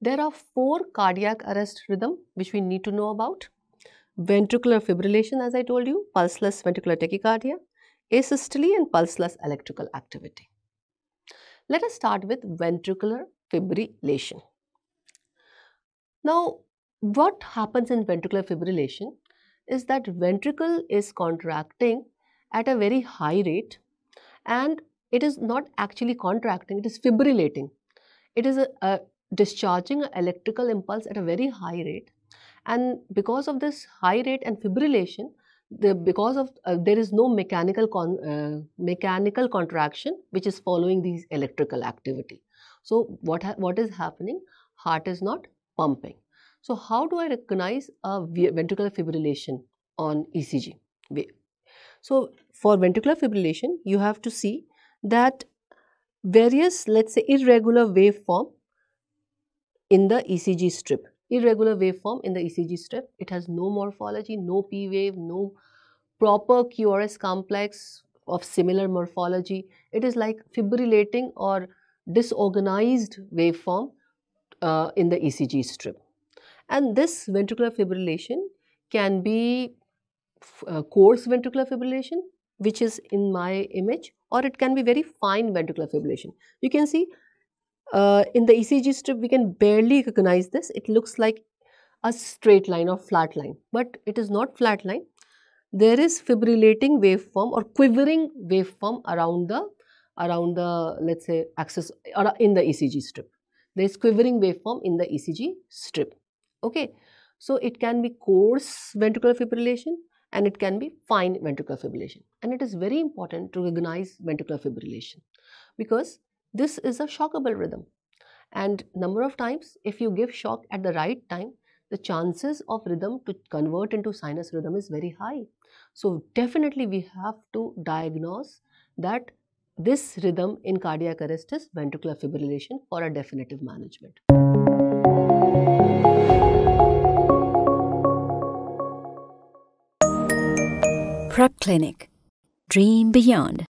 There are four cardiac arrest rhythm which we need to know about. Ventricular fibrillation as I told you, pulseless ventricular tachycardia, asystole and pulseless electrical activity. Let us start with ventricular fibrillation. Now, what happens in ventricular fibrillation is that ventricle is contracting at a very high rate and it is not actually contracting, it is fibrillating. It is a, a discharging an electrical impulse at a very high rate and because of this high rate and fibrillation the, because of uh, there is no mechanical con, uh, mechanical contraction which is following these electrical activity so what what is happening heart is not pumping so how do i recognize a ventricular fibrillation on ecg so for ventricular fibrillation you have to see that various let's say irregular waveform in the ECG strip. Irregular waveform in the ECG strip. It has no morphology, no P wave, no proper QRS complex of similar morphology. It is like fibrillating or disorganized waveform uh, in the ECG strip. And this ventricular fibrillation can be uh, coarse ventricular fibrillation, which is in my image, or it can be very fine ventricular fibrillation. You can see uh, in the ECG strip, we can barely recognize this. It looks like a straight line or flat line, but it is not flat line. There is fibrillating waveform or quivering waveform around the, around the let's say axis or in the ECG strip. There is quivering waveform in the ECG strip. Okay, so it can be coarse ventricular fibrillation and it can be fine ventricular fibrillation. And it is very important to recognize ventricular fibrillation because this is a shockable rhythm. And number of times, if you give shock at the right time, the chances of rhythm to convert into sinus rhythm is very high. So definitely we have to diagnose that this rhythm in cardiac arrest is ventricular fibrillation for a definitive management. Prep Clinic Dream Beyond